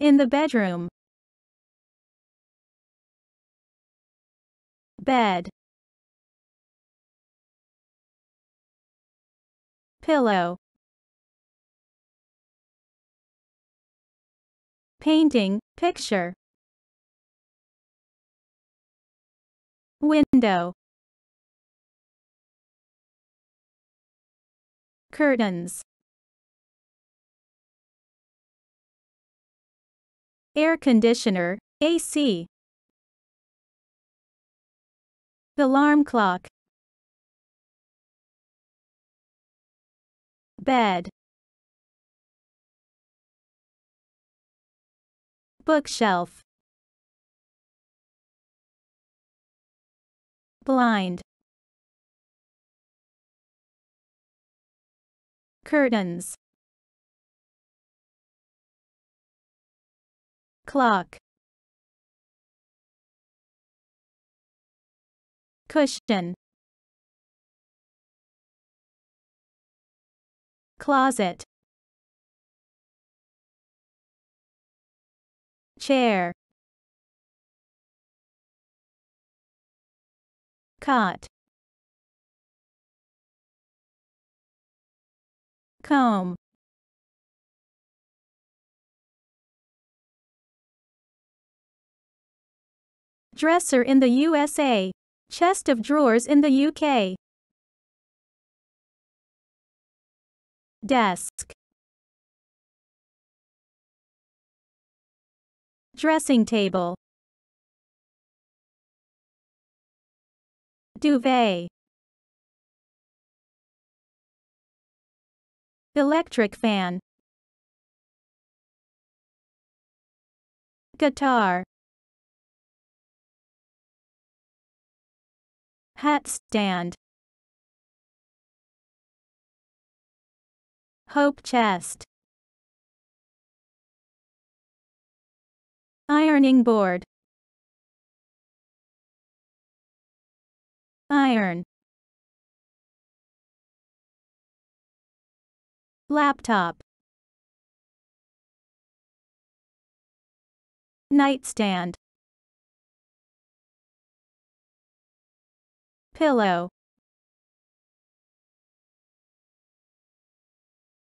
In the bedroom. Bed. Pillow. Painting, picture. Window. Curtains. Air conditioner, AC. Alarm clock. Bed. Bookshelf. Blind. Curtains. clock cushion closet chair cot comb dresser in the USA, chest of drawers in the UK, desk, dressing table, duvet, electric fan, guitar, Hat stand. Hope chest. Ironing board. Iron. Laptop. Nightstand. Pillow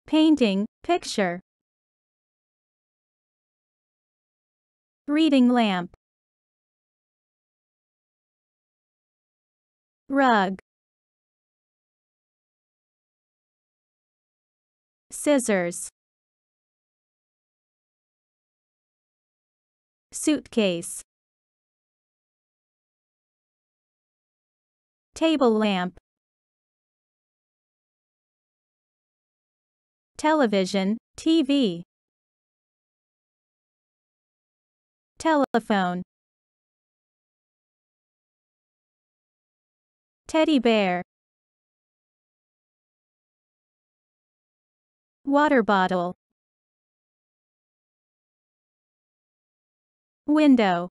Painting, picture Reading lamp Rug Scissors Suitcase Table lamp. Television, TV. Telephone. Teddy bear. Water bottle. Window.